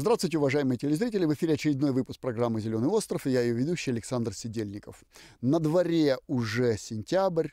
Здравствуйте, уважаемые телезрители! В эфире очередной выпуск программы «Зеленый остров» и я ее ведущий Александр Сидельников. На дворе уже сентябрь,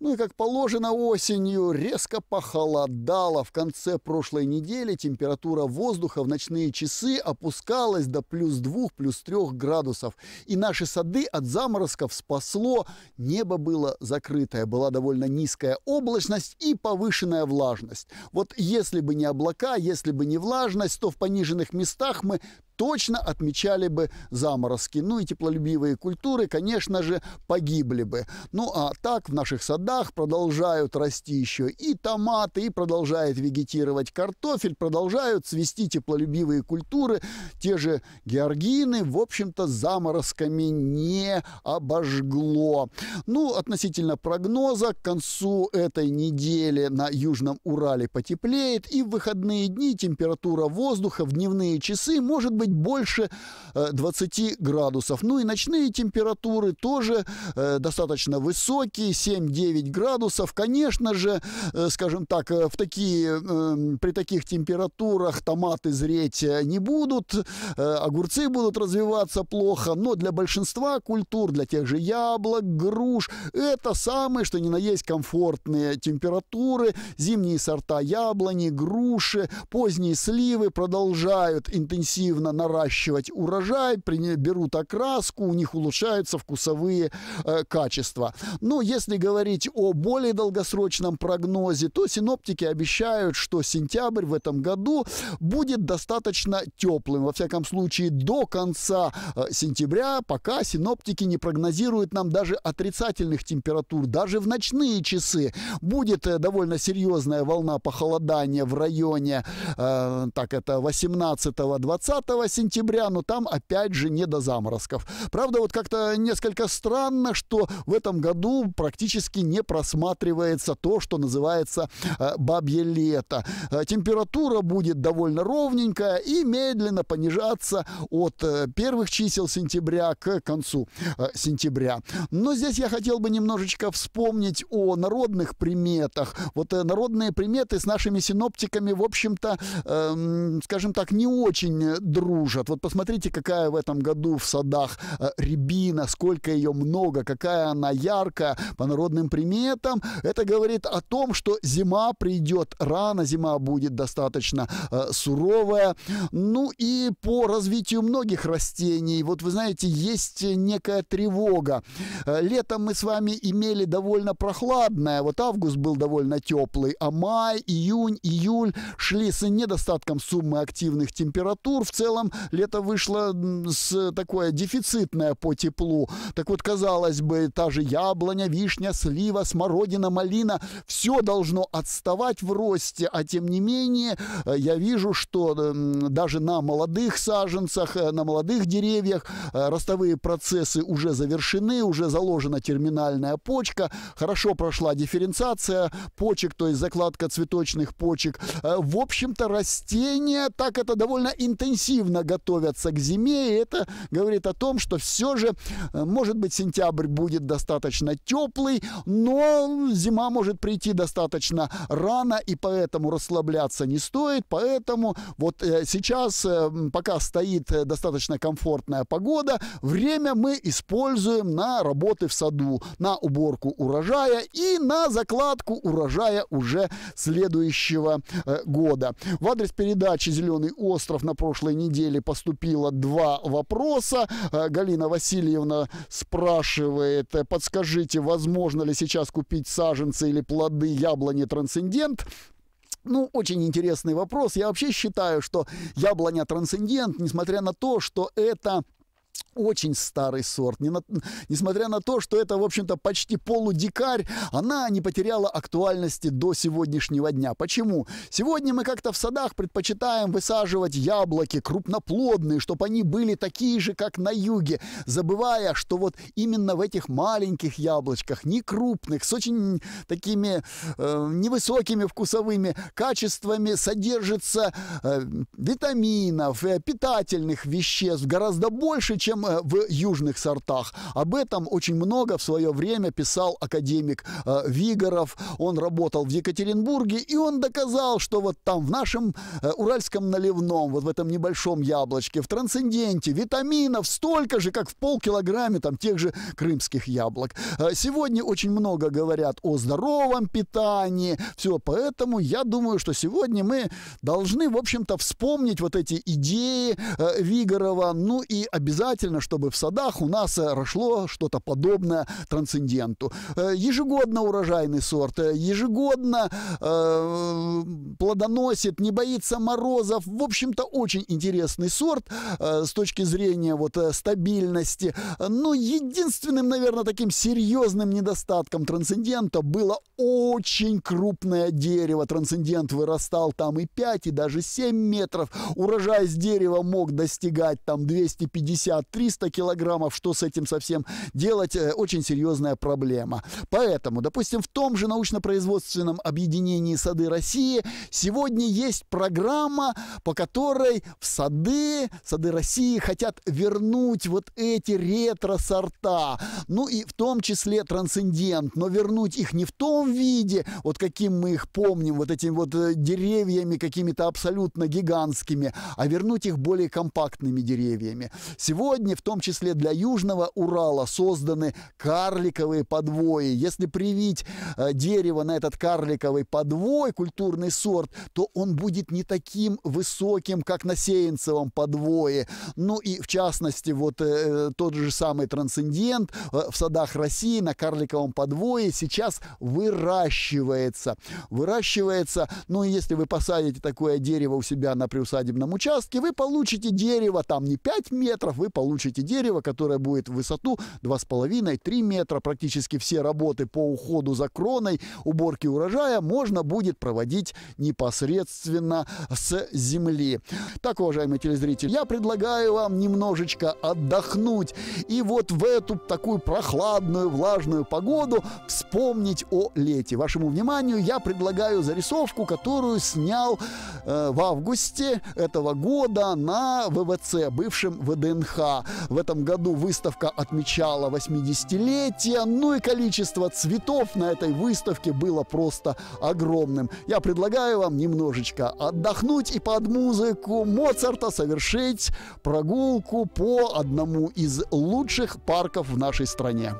ну и как положено осенью резко похолодало. В конце прошлой недели температура воздуха в ночные часы опускалась до плюс 2, плюс 3 градусов. И наши сады от заморозков спасло. Небо было закрытое, была довольно низкая облачность и повышенная влажность. Вот если бы не облака, если бы не влажность, то в пониженных местах местах мы точно отмечали бы заморозки. Ну и теплолюбивые культуры, конечно же, погибли бы. Ну а так в наших садах продолжают расти еще и томаты, и продолжает вегетировать картофель, продолжают цвести теплолюбивые культуры, те же георгины, в общем-то, заморозками не обожгло. Ну, относительно прогноза, к концу этой недели на Южном Урале потеплеет, и в выходные дни температура воздуха в дневные часы может быть чуть больше 20 э, градусов. Ну и ночные температуры тоже э, достаточно высокие, 7-9 градусов. Конечно же, э, скажем так, в такие, эм, при таких температурах томаты зреть не будут, огурцы будут развиваться плохо, но для большинства культур, для тех же яблок, груш, это самое, что ни на есть комфортные температуры. Зимние сорта яблони, груши, поздние сливы продолжают интенсивно наращивать урожай, берут окраску, у них улучшаются вкусовые э, качества. Но если говорить о более долгосрочном прогнозе, то синоптики обещают, что сентябрь в этом году будет достаточно теплым. Во всяком случае, до конца э, сентября пока синоптики не прогнозируют нам даже отрицательных температур, даже в ночные часы. Будет э, довольно серьезная волна похолодания в районе, э, так это 18-20 сентября, но там опять же не до заморозков. Правда, вот как-то несколько странно, что в этом году практически не просматривается то, что называется э, бабье лето. Э, температура будет довольно ровненькая и медленно понижаться от э, первых чисел сентября к концу сентября. Но здесь я хотел бы немножечко вспомнить о народных приметах. Вот народные приметы с нашими синоптиками, в общем-то, эм, скажем так, не очень дружат кружат. Вот посмотрите, какая в этом году в садах э, рябина, сколько ее много, какая она яркая по народным приметам. Это говорит о том, что зима придет рано, зима будет достаточно э, суровая. Ну и по развитию многих растений, вот вы знаете, есть некая тревога. Э, летом мы с вами имели довольно прохладное, вот август был довольно теплый, а май, июнь, июль шли с недостатком суммы активных температур. В целом целом лето вышло с такое дефицитное по теплу. Так вот, казалось бы, та же яблоня, вишня, слива, смородина, малина, все должно отставать в росте, а тем не менее э, я вижу, что э, даже на молодых саженцах, э, на молодых деревьях ростовые процессы уже завершены, уже заложена терминальная почка, хорошо прошла дифференциация почек, то есть закладка цветочных почек. В общем-то, растение так это довольно интенсивно активно готовятся к зиме, и это говорит о том, что все же, э, может быть, сентябрь будет достаточно теплый, но зима может прийти достаточно рано, и поэтому расслабляться не стоит, поэтому вот э, сейчас, э, пока стоит достаточно комфортная погода, время мы используем на работы в саду, на уборку урожая и на закладку урожая уже следующего года. В адрес передачи «Зеленый остров» на прошлой неделе неделе поступило два вопроса. Э, Галина Васильевна спрашивает, э, подскажите, возможно ли сейчас купить саженцы или плоды яблони трансцендент? Ну, очень интересный вопрос. Я вообще считаю, что яблоня трансцендент, несмотря на то, что это очень старый сорт. Не на, несмотря на то, что это, в общем-то, почти полудикарь, она не потеряла актуальности до сегодняшнего дня. Почему? Сегодня мы как-то в садах предпочитаем высаживать яблоки крупноплодные, чтобы они были такие же, как на юге, забывая, что вот именно в этих маленьких яблочках, не крупных, с очень такими э, невысокими вкусовыми качествами содержится э, витаминов, э, питательных веществ гораздо больше, чем э, в южных сортах. Об этом очень много в свое время писал академик э, Вигоров. Он работал в Екатеринбурге, и он доказал, что вот там в нашем э, уральском наливном, вот в этом небольшом яблочке, в трансценденте витаминов столько же, как в полкилограмме там тех же крымских яблок. Сегодня очень много говорят о здоровом питании. Все, поэтому я думаю, что сегодня мы должны, в общем-то, вспомнить вот эти идеи Вигорова, ну и обязательно желательно, чтобы в садах у нас э, росло что-то подобное трансценденту. Э, ежегодно урожайный сорт, э, ежегодно плодоносит, не боится морозов. В общем-то, очень интересный сорт э, с точки зрения вот э, стабильности. Но единственным, наверное, таким серьезным недостатком трансцендента было очень крупное дерево. Трансцендент вырастал там и 5, и даже 7 метров. Урожай с дерева мог достигать там 250-300 килограммов. Что с этим совсем делать? Э, очень серьезная проблема. Поэтому, допустим, в том же научно-производственном объединении «Сады России» Сегодня есть программа, по которой в сады, сады России хотят вернуть вот эти ретро-сорта, ну и в том числе трансцендент, но вернуть их не в том виде, вот каким мы их помним, вот этими вот э, деревьями какими-то абсолютно гигантскими, а вернуть их более компактными деревьями. Сегодня, в том числе для Южного Урала, созданы карликовые подвои. Если привить э, дерево на этот карликовый подвой, культурный сорт, растет, то он будет не таким высоким, как на сеянцевом подвое. Ну и в частности, вот э, тот же самый трансцендент э, в садах России на карликовом подвое сейчас выращивается. Выращивается, ну если вы посадите такое дерево у себя на приусадебном участке, вы получите дерево там не 5 метров, вы получите дерево, которое будет в высоту 2,5-3 метра. Практически все работы по уходу за кроной, уборки урожая можно будет проводить не непосредственно с земли. Так, уважаемые телезрители, я предлагаю вам немножечко отдохнуть и вот в эту такую прохладную, влажную погоду вспомнить о лете. Вашему вниманию я предлагаю зарисовку, которую снял э, в августе этого года на ВВЦ, бывшем ВДНХ. В этом году выставка отмечала 80-летие, ну и количество цветов на этой выставке было просто огромным. Я предлагаю вам там немножечко отдохнуть и под музыку Моцарта совершить прогулку по одному из лучших парков в нашей стране.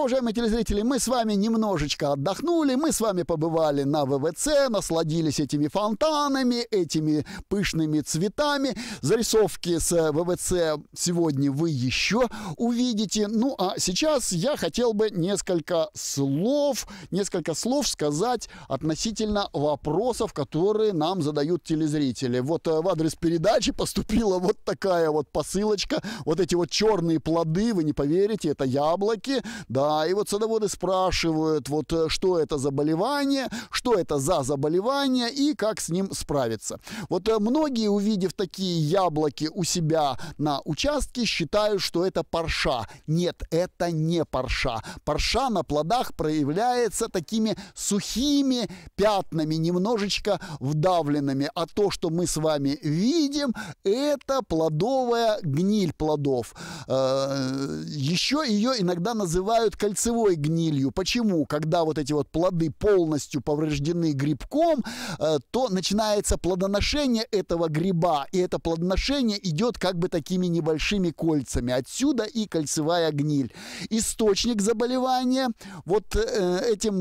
уважаемые телезрители, мы с вами немножечко отдохнули, мы с вами побывали на ВВЦ, насладились этими фонтанами, этими пышными цветами. Зарисовки с э, ВВЦ сегодня вы еще увидите. Ну а сейчас я хотел бы несколько слов, несколько слов сказать относительно вопросов, которые нам задают телезрители. Вот э, в адрес передачи поступила вот такая вот посылочка, вот эти вот черные плоды, вы не поверите, это яблоки, да, а, и вот садоводы спрашивают, вот э, что это заболевание, что это за заболевание и как с ним справиться. Вот э, многие, увидев такие яблоки у себя на участке, считают, что это парша. Нет, это не парша. Парша на плодах проявляется такими сухими пятнами, немножечко вдавленными. А то, что мы с вами видим, это плодовая гниль плодов. Э, еще ее иногда называют кольцевой гнилью. Почему? Когда вот эти вот плоды полностью повреждены грибком, э, то начинается плодоношение этого гриба, и это плодоношение идет как бы такими небольшими кольцами. Отсюда и кольцевая гниль. Источник заболевания вот э, этим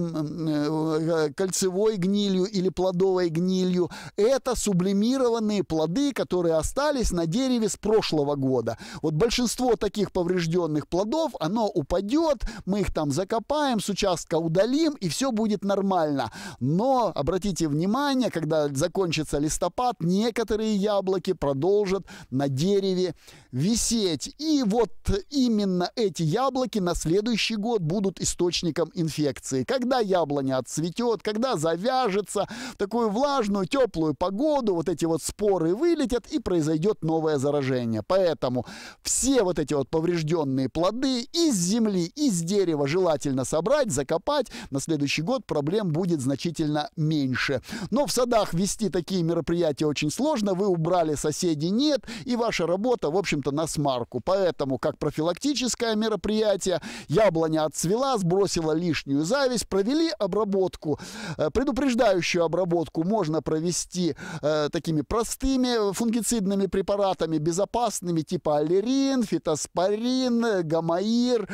э, кольцевой гнилью или плодовой гнилью это сублимированные плоды, которые остались на дереве с прошлого года. Вот большинство таких поврежденных плодов, оно упадет, мы их там закопаем, с участка удалим, и все будет нормально. Но обратите внимание, когда закончится листопад, некоторые яблоки продолжат на дереве висеть. И вот именно эти яблоки на следующий год будут источником инфекции. Когда яблоня отцветет, когда завяжется, в такую влажную, теплую погоду вот эти вот споры вылетят и произойдет новое заражение. Поэтому все вот эти вот поврежденные плоды из земли, из дерева, дерево желательно собрать, закопать. На следующий год проблем будет значительно меньше. Но в садах вести такие мероприятия очень сложно. Вы убрали, соседей нет, и ваша работа, в общем-то, на смарку. Поэтому, как профилактическое мероприятие, яблоня отцвела, сбросила лишнюю зависть, провели обработку. Э, предупреждающую обработку можно провести э, такими простыми фунгицидными препаратами, безопасными, типа аллерин, фитоспорин, э, гамаир,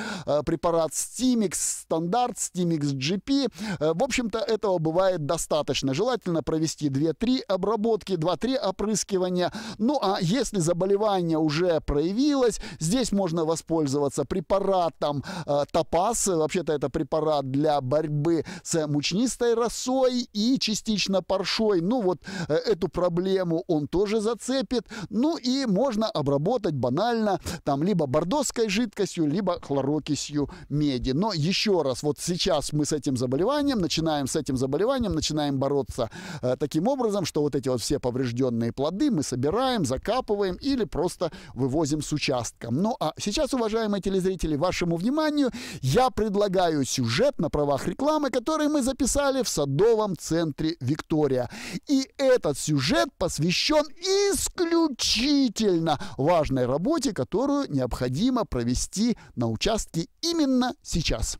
препарат SteamX стандарт, SteamX GP. Э, в общем-то, этого бывает достаточно. Желательно провести 2-3 обработки, 2-3 опрыскивания. Ну а если заболевание уже проявилось, здесь можно воспользоваться препаратом э, Топаз. Вообще-то это препарат для борьбы с мучнистой росой и частично паршой. Ну вот э, эту проблему он тоже зацепит. Ну и можно обработать банально там либо бордосской жидкостью, либо хлорокисью меди меди. Но еще раз, вот сейчас мы с этим заболеванием, начинаем с этим заболеванием, начинаем бороться э, таким образом, что вот эти вот все поврежденные плоды мы собираем, закапываем или просто вывозим с участком. Ну а сейчас, уважаемые телезрители, вашему вниманию я предлагаю сюжет на правах рекламы, который мы записали в садовом центре Виктория. И этот сюжет посвящен исключительно важной работе, которую необходимо провести на участке именно сейчас.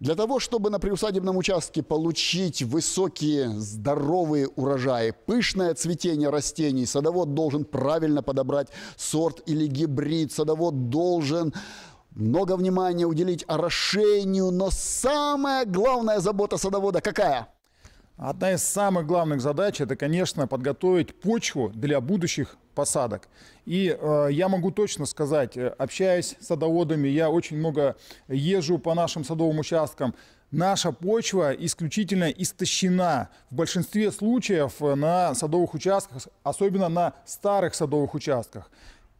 Для того, чтобы на приусадебном участке получить высокие здоровые урожаи, пышное цветение растений, садовод должен правильно подобрать сорт или гибрид, садовод должен много внимания уделить орошению, но самая главная забота садовода какая? Одна из самых главных задач – это, конечно, подготовить почву для будущих посадок. И э, я могу точно сказать, э, общаясь с садоводами, я очень много езжу по нашим садовым участкам, наша почва исключительно истощена в большинстве случаев на садовых участках, особенно на старых садовых участках.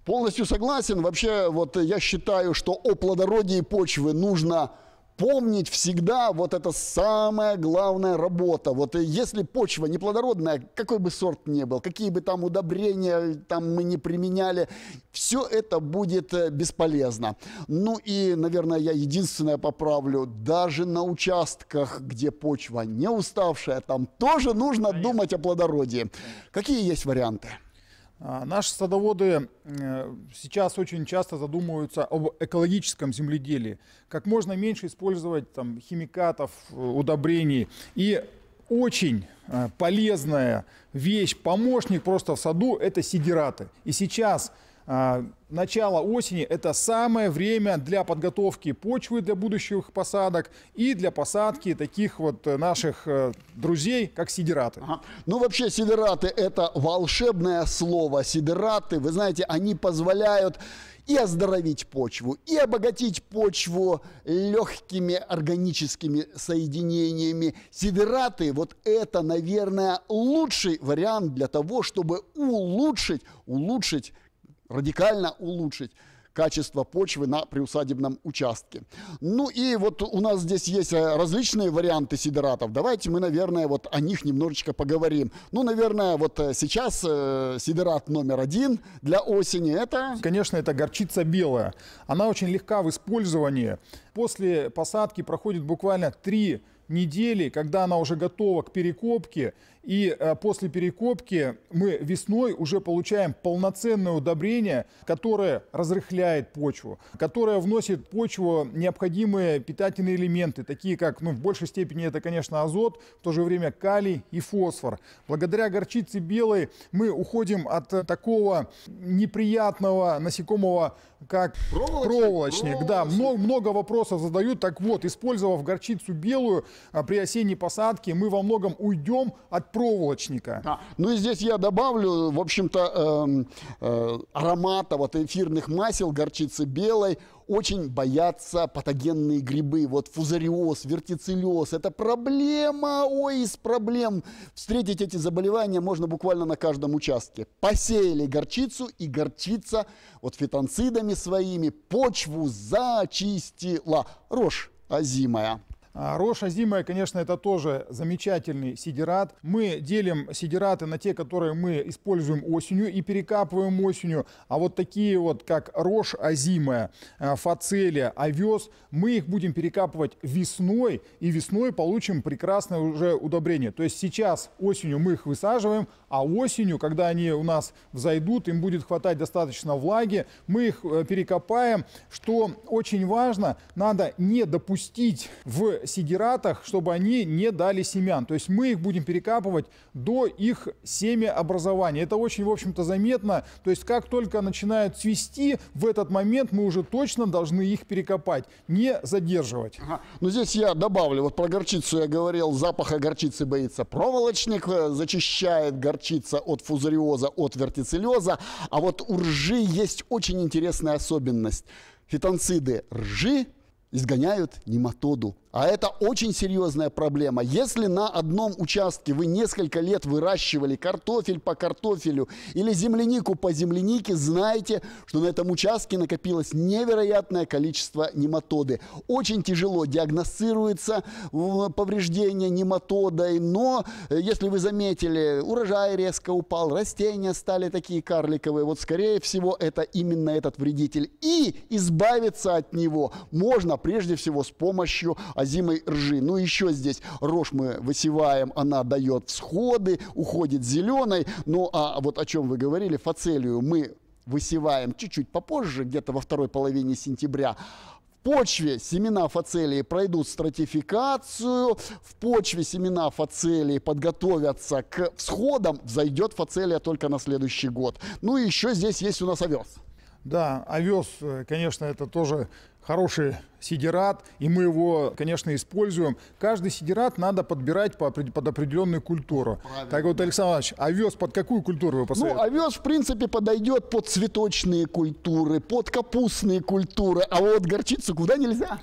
Полностью согласен. Вообще, вот э, я считаю, что о плодородии почвы нужно помнить всегда вот это самая главная работа. Вот э, если почва неплодородная, какой бы сорт ни был, какие бы там удобрения э, там мы не применяли, все это будет э, бесполезно. Ну и, наверное, я единственное поправлю, даже на участках, где почва не уставшая, там тоже нужно Конечно. думать о плодородии. Какие есть варианты? А, наши садоводы э, сейчас очень часто задумываются об экологическом земледелии. Как можно меньше использовать там, химикатов, э, удобрений. И очень э, полезная вещь, помощник просто в саду – это сидираты. И сейчас а, начало осени – это самое время для подготовки почвы для будущих посадок и для посадки таких вот э, наших э, друзей, как сидераты. Ага. Ну, вообще, сидераты – это волшебное слово. Сидераты, вы знаете, они позволяют и оздоровить почву, и обогатить почву легкими органическими соединениями. Сидераты – вот это, наверное, лучший вариант для того, чтобы улучшить, улучшить радикально улучшить качество почвы на приусадебном участке. Ну и вот у нас здесь есть э, различные варианты сидератов. Давайте мы, наверное, вот о них немножечко поговорим. Ну, наверное, вот э, сейчас э, сидерат номер один для осени это... Конечно, это горчица белая. Она очень легка в использовании. После посадки проходит буквально 3 недели, когда она уже готова к перекопке. И э, после перекопки мы весной уже получаем полноценное удобрение, которое разрыхляет почву, которое вносит в почву необходимые питательные элементы, такие как, ну, в большей степени это, конечно, азот, в то же время калий и фосфор. Благодаря горчице белой мы уходим от такого неприятного насекомого, как проволочник. проволочник. проволочник. Да, много, много вопросов задают. Так вот, использовав горчицу белую, а, при осенней посадке мы во многом уйдем от проволочника. А, ну и здесь я добавлю, в общем-то, э, э, аромата вот эфирных масел горчицы белой очень боятся патогенные грибы. Вот фузариоз, вертицеллез – это проблема, ой, из проблем. Встретить эти заболевания можно буквально на каждом участке. Посеяли горчицу, и горчица вот фитонцидами своими почву зачистила. Рожь озимая. А, Роша Зимая, конечно, это тоже замечательный сидират. Мы делим сидираты на те, которые мы используем осенью и перекапываем осенью. А вот такие вот, как Рош Азимая, э, Фацелия, Овес, мы их будем перекапывать весной. И весной получим прекрасное уже удобрение. То есть сейчас осенью мы их высаживаем, а осенью, когда они у нас взойдут, им будет хватать достаточно влаги, мы их э, перекопаем. Что очень важно, надо не допустить в сидератах, чтобы они не дали семян. То есть мы их будем перекапывать до их семяобразования. Это очень, в общем-то, заметно. То есть как только начинают цвести, в этот момент мы уже точно должны их перекопать, не задерживать. Ага. Ну здесь я добавлю, вот про горчицу я говорил, запаха горчицы боится проволочник, э, зачищает горчица от фузариоза, от вертицеллеза. А вот у ржи есть очень интересная особенность. Фитонциды ржи изгоняют нематоду. А это очень серьезная проблема. Если на одном участке вы несколько лет выращивали картофель по картофелю или землянику по землянике, знаете, что на этом участке накопилось невероятное количество нематоды. Очень тяжело диагностируется э, повреждение нематодой, но э, если вы заметили, урожай резко упал, растения стали такие карликовые, вот скорее всего это именно этот вредитель. И избавиться от него можно прежде всего с помощью озеленения зимой ржи. Ну, еще здесь рожь мы высеваем, она дает всходы, уходит зеленой. Ну, а вот о чем вы говорили, фацелию мы высеваем чуть-чуть попозже, где-то во второй половине сентября. В почве семена фацелии пройдут стратификацию, в почве семена фацелии подготовятся к всходам, взойдет фацелия только на следующий год. Ну и еще здесь есть у нас овес. Да, овес, э, конечно, это тоже хороший сидерат, и мы его, конечно, используем. Каждый сидерат надо подбирать под определенную культуру. Правильно. Так вот, Александр Иванович, овес под какую культуру вы ну, посоветуете? Ну, овес, в принципе, подойдет под цветочные культуры, под капустные культуры, а вот горчицу куда нельзя?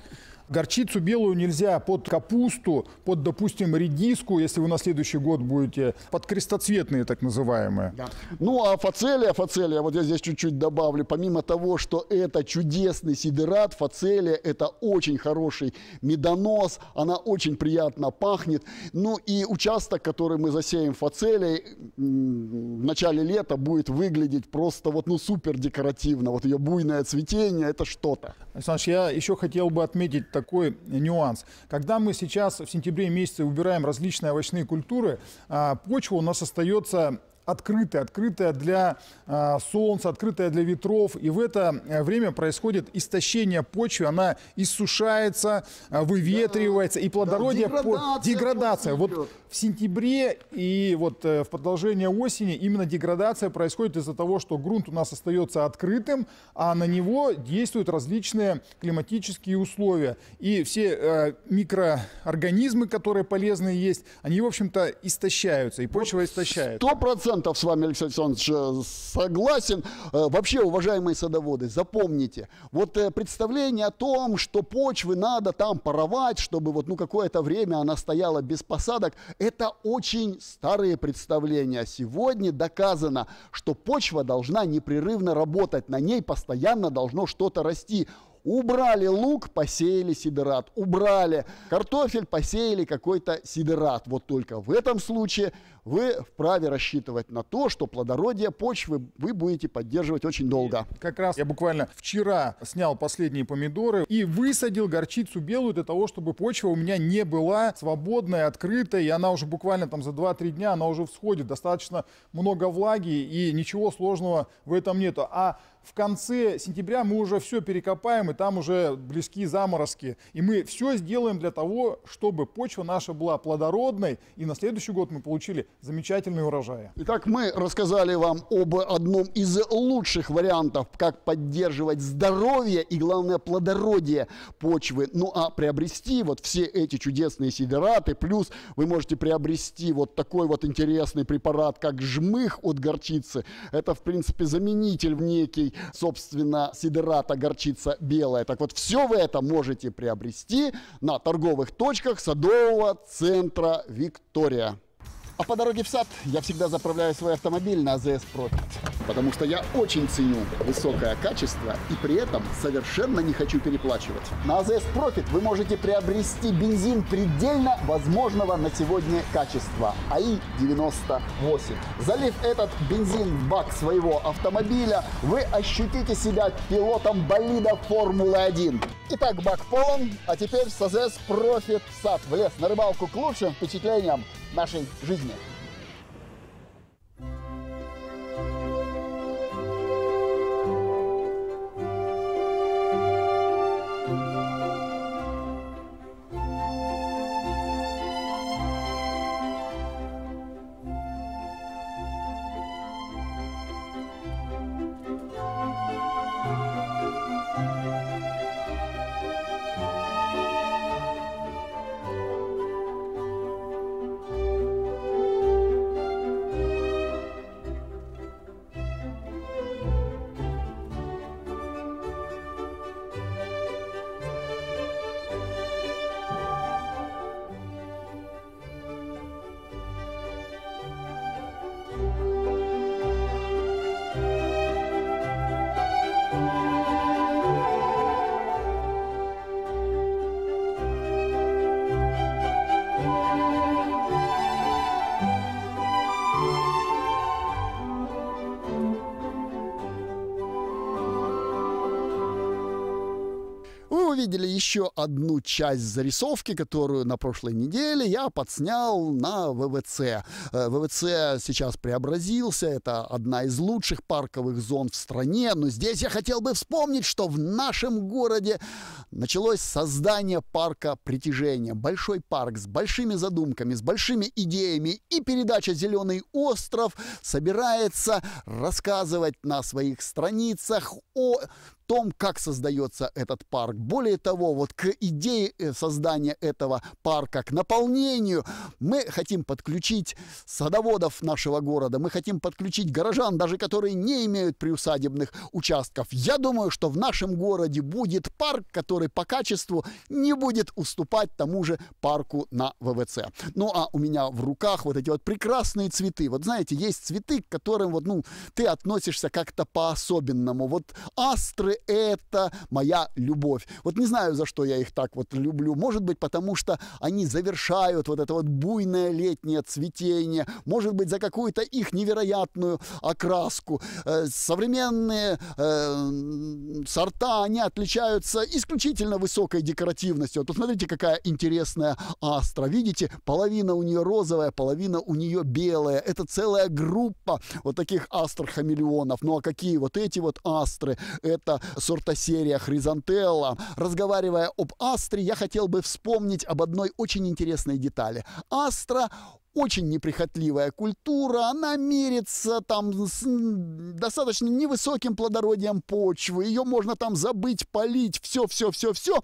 Горчицу белую нельзя под капусту, под, допустим, редиску, если вы на следующий год будете, под крестоцветные так называемые. Да. Ну, а фацелия, фацелия, вот я здесь чуть-чуть добавлю, помимо того, что это чудесный сидерат, фацелия – это очень хороший медонос, она очень приятно пахнет. Ну и участок, который мы засеем фацелией, в начале лета будет выглядеть просто вот, ну, супер декоративно. Вот ее буйное цветение – это что-то. Александр, я еще хотел бы отметить такой нюанс. Когда мы сейчас в сентябре месяце убираем различные овощные культуры, а, почва у нас остается открытая, открытая для э, солнца, открытая для ветров. И в это э, время происходит истощение почвы, она иссушается, а, выветривается, да, и плодородие... Да, деградация. По... деградация. Вот в сентябре и вот э, в продолжение осени именно деградация происходит из-за того, что грунт у нас остается открытым, а на него действуют различные климатические условия. И все э, микроорганизмы, которые полезные есть, они, в общем-то, истощаются, и почва вот истощает. 100% процентов с вами, Алексей Александрович, э, согласен. Э, вообще, уважаемые садоводы, запомните, вот э, представление о том, что почвы надо там паровать, чтобы вот ну какое-то время она стояла без посадок, это очень старые представления. Сегодня доказано, что почва должна непрерывно работать, на ней постоянно должно что-то расти. Убрали лук, посеяли сидерат. Убрали картофель, посеяли какой-то сидерат. Вот только в этом случае вы вправе рассчитывать на то, что плодородие почвы вы будете поддерживать очень долго. Как раз я буквально вчера снял последние помидоры и высадил горчицу белую для того, чтобы почва у меня не была свободная, открытая, и она уже буквально там за 2-3 дня, она уже всходит, достаточно много влаги, и ничего сложного в этом нету. А в конце сентября мы уже все перекопаем, и там уже близки заморозки. И мы все сделаем для того, чтобы почва наша была плодородной, и на следующий год мы получили замечательные урожаи. Итак, мы рассказали вам об одном из лучших вариантов, как поддерживать здоровье и, главное, плодородие почвы. Ну а приобрести вот все эти чудесные сидераты, плюс вы можете приобрести вот такой вот интересный препарат, как жмых от горчицы. Это, в принципе, заменитель в некий, собственно, сидерата горчица белая. Так вот, все вы это можете приобрести на торговых точках садового центра «Виктория». А по дороге в сад я всегда заправляю свой автомобиль на АЗС Профит, потому что я очень ценю высокое качество и при этом совершенно не хочу переплачивать. На АЗС Профит вы можете приобрести бензин предельно возможного на сегодня качества АИ-98. Залив этот бензин в бак своего автомобиля, вы ощутите себя пилотом болида Формулы-1. Итак, бак полон, а теперь с АЗС Профит в сад, в лес, на рыбалку к лучшим впечатлениям нашей жизни. увидели еще одну часть зарисовки, которую на прошлой неделе я подснял на ВВЦ. Э, ВВЦ сейчас преобразился, это одна из лучших парковых зон в стране, но здесь я хотел бы вспомнить, что в нашем городе началось создание парка притяжения. Большой парк с большими задумками, с большими идеями и передача «Зеленый остров» собирается рассказывать на своих страницах о том, как создается этот парк. Более того, вот к идее э, создания этого парка, к наполнению, мы хотим подключить садоводов нашего города, мы хотим подключить горожан, даже которые не имеют приусадебных участков. Я думаю, что в нашем городе будет парк, который по качеству не будет уступать тому же парку на ВВЦ. Ну, а у меня в руках вот эти вот прекрасные цветы. Вот знаете, есть цветы, к которым вот, ну, ты относишься как-то по-особенному. Вот астры это моя любовь. Вот не знаю, за что я их так вот люблю. Может быть, потому что они завершают вот это вот буйное летнее цветение. Может быть, за какую-то их невероятную окраску. Э, современные э, сорта, они отличаются исключительно высокой декоративностью. Вот посмотрите, какая интересная астра. Видите, половина у нее розовая, половина у нее белая. Это целая группа вот таких астр-хамелеонов. Ну а какие вот эти вот астры? Это сортосерия Хризантелла. Разговаривая об Астре, я хотел бы вспомнить об одной очень интересной детали. Астра очень неприхотливая культура, она мерится там с достаточно невысоким плодородием почвы, ее можно там забыть, полить, все-все-все-все,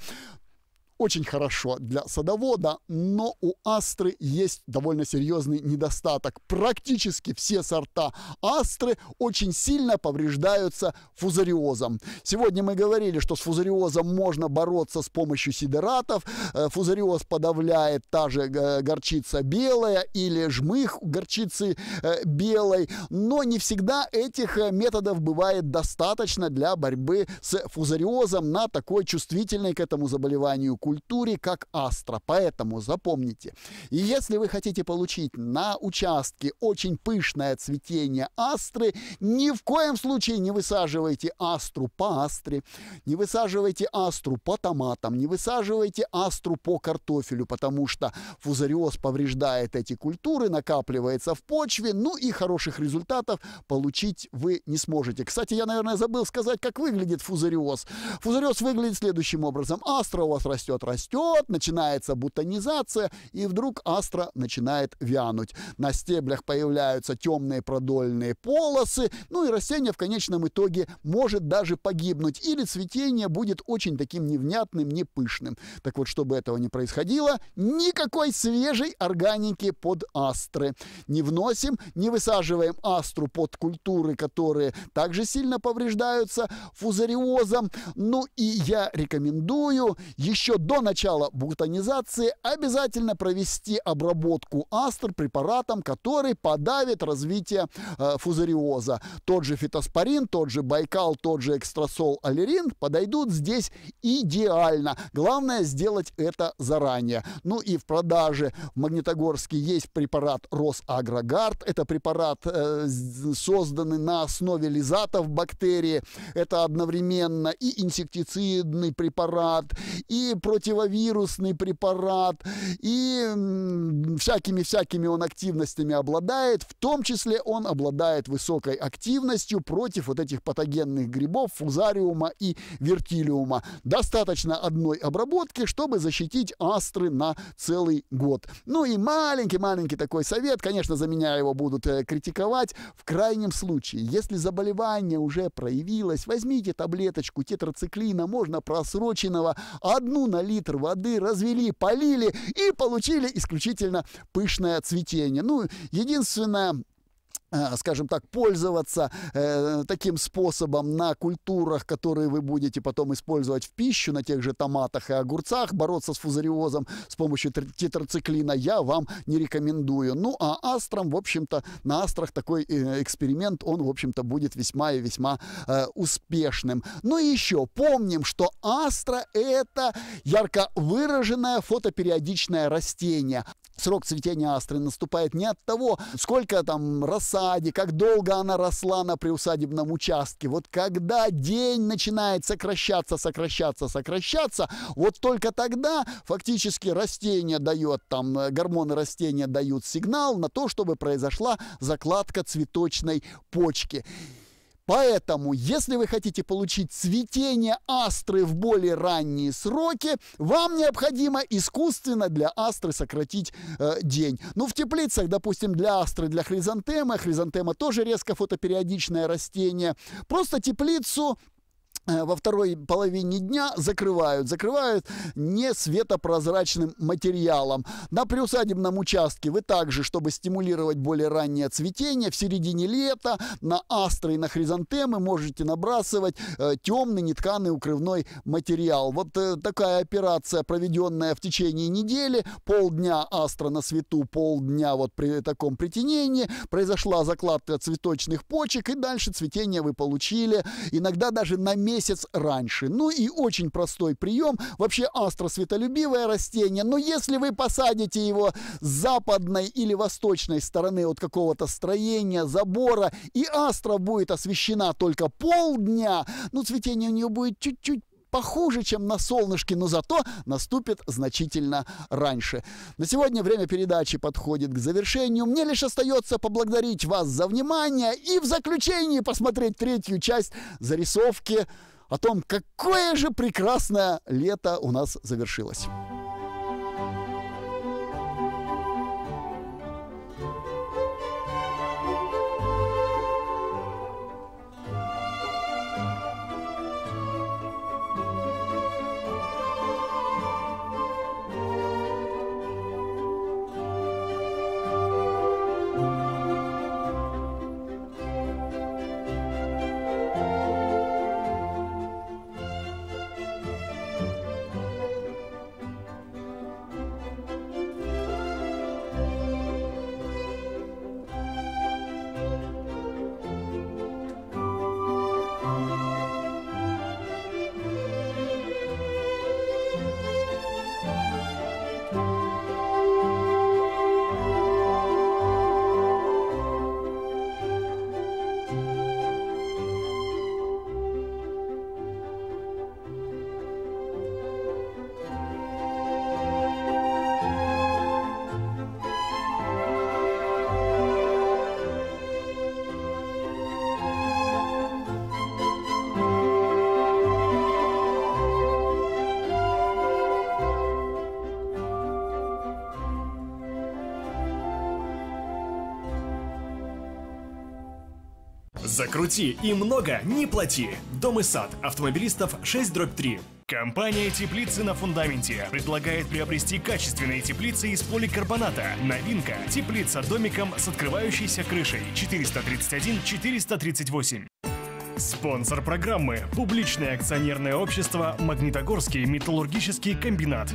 очень хорошо для садовода, но у астры есть довольно серьезный недостаток. Практически все сорта астры очень сильно повреждаются фузариозом. Сегодня мы говорили, что с фузариозом можно бороться с помощью сидератов. Э, фузариоз подавляет та же э, горчица белая или жмых горчицы э, белой, но не всегда этих методов бывает достаточно для борьбы с фузариозом на такой чувствительной к этому заболеванию культуре культуре, как астра. Поэтому запомните. И если вы хотите получить на участке очень пышное цветение астры, ни в коем случае не высаживайте астру по астре, не высаживайте астру по томатам, не высаживайте астру по картофелю, потому что фузариоз повреждает эти культуры, накапливается в почве, ну и хороших результатов получить вы не сможете. Кстати, я, наверное, забыл сказать, как выглядит фузариоз. Фузариоз выглядит следующим образом. Астра у вас растет растет, растет, начинается бутонизация, и вдруг астра начинает вянуть. На стеблях появляются темные продольные полосы, ну и растение в конечном итоге может даже погибнуть, или цветение будет очень таким невнятным, непышным. Так вот, чтобы этого не происходило, никакой свежей органики под астры. Не вносим, не высаживаем астру под культуры, которые также сильно повреждаются фузариозом. Ну и я рекомендую еще до начала бутонизации обязательно провести обработку астр препаратом, который подавит развитие э, фузариоза. Тот же фитоспорин, тот же байкал, тот же экстрасол Аллерин подойдут здесь идеально. Главное сделать это заранее. Ну и в продаже в Магнитогорске есть препарат Росагрогард. Это препарат, э, созданный на основе лизатов бактерии. Это одновременно и инсектицидный препарат, и противовирусный препарат. И всякими-всякими он активностями обладает. В том числе он обладает высокой активностью против вот этих патогенных грибов, фузариума и вертилиума. Достаточно одной обработки, чтобы защитить астры на целый год. Ну и маленький-маленький такой совет, конечно, за меня его будут э, критиковать. В крайнем случае, если заболевание уже проявилось, возьмите таблеточку тетрациклина, можно просроченного, одну на литр воды развели, полили и получили исключительно пышное цветение. Ну, единственное, Э, скажем так, пользоваться э, таким способом на культурах, которые вы будете потом использовать в пищу, на тех же томатах и огурцах, бороться с фузариозом с помощью тетрациклина я вам не рекомендую. Ну, а астрам, в общем-то, на астрах такой э, эксперимент, он, в общем-то, будет весьма и весьма э, успешным. Ну и еще, помним, что астра – это ярко выраженное фотопериодичное растение. Срок цветения астры наступает не от того, сколько там рассади, как долго она росла на приусадебном участке. Вот когда день начинает сокращаться, сокращаться, сокращаться, вот только тогда фактически растение дает, там э, гормоны растения дают сигнал на то, чтобы произошла закладка цветочной почки. Поэтому, если вы хотите получить цветение астры в более ранние сроки, вам необходимо искусственно для астры сократить э, день. Ну, в теплицах, допустим, для астры, для хризантемы, а хризантема тоже резко фотопериодичное растение, просто теплицу Э, во второй половине дня закрывают. Закрывают не светопрозрачным материалом. На приусадебном участке вы также, чтобы стимулировать более раннее цветение, в середине лета на астры и на хризантемы можете набрасывать э, темный нетканый укрывной материал. Вот э, такая операция, проведенная в течение недели, полдня астра на свету, полдня вот при таком притенении, произошла закладка цветочных почек, и дальше цветение вы получили. Иногда даже намеренно месяц раньше. Ну и очень простой прием. Вообще астра светолюбивое растение, но если вы посадите его с западной или восточной стороны от какого-то строения, забора, и астра будет освещена только полдня, ну цветение у нее будет чуть-чуть похуже, чем на солнышке, но зато наступит значительно раньше. На сегодня время передачи подходит к завершению. Мне лишь остается поблагодарить вас за внимание и в заключении посмотреть третью часть зарисовки о том, какое же прекрасное лето у нас завершилось. Закрути и много не плати. Дом и сад. Автомобилистов 6 дробь 3. Компания «Теплицы на фундаменте» предлагает приобрести качественные теплицы из поликарбоната. Новинка – теплица домиком с открывающейся крышей 431-438. Спонсор программы – публичное акционерное общество «Магнитогорский металлургический комбинат».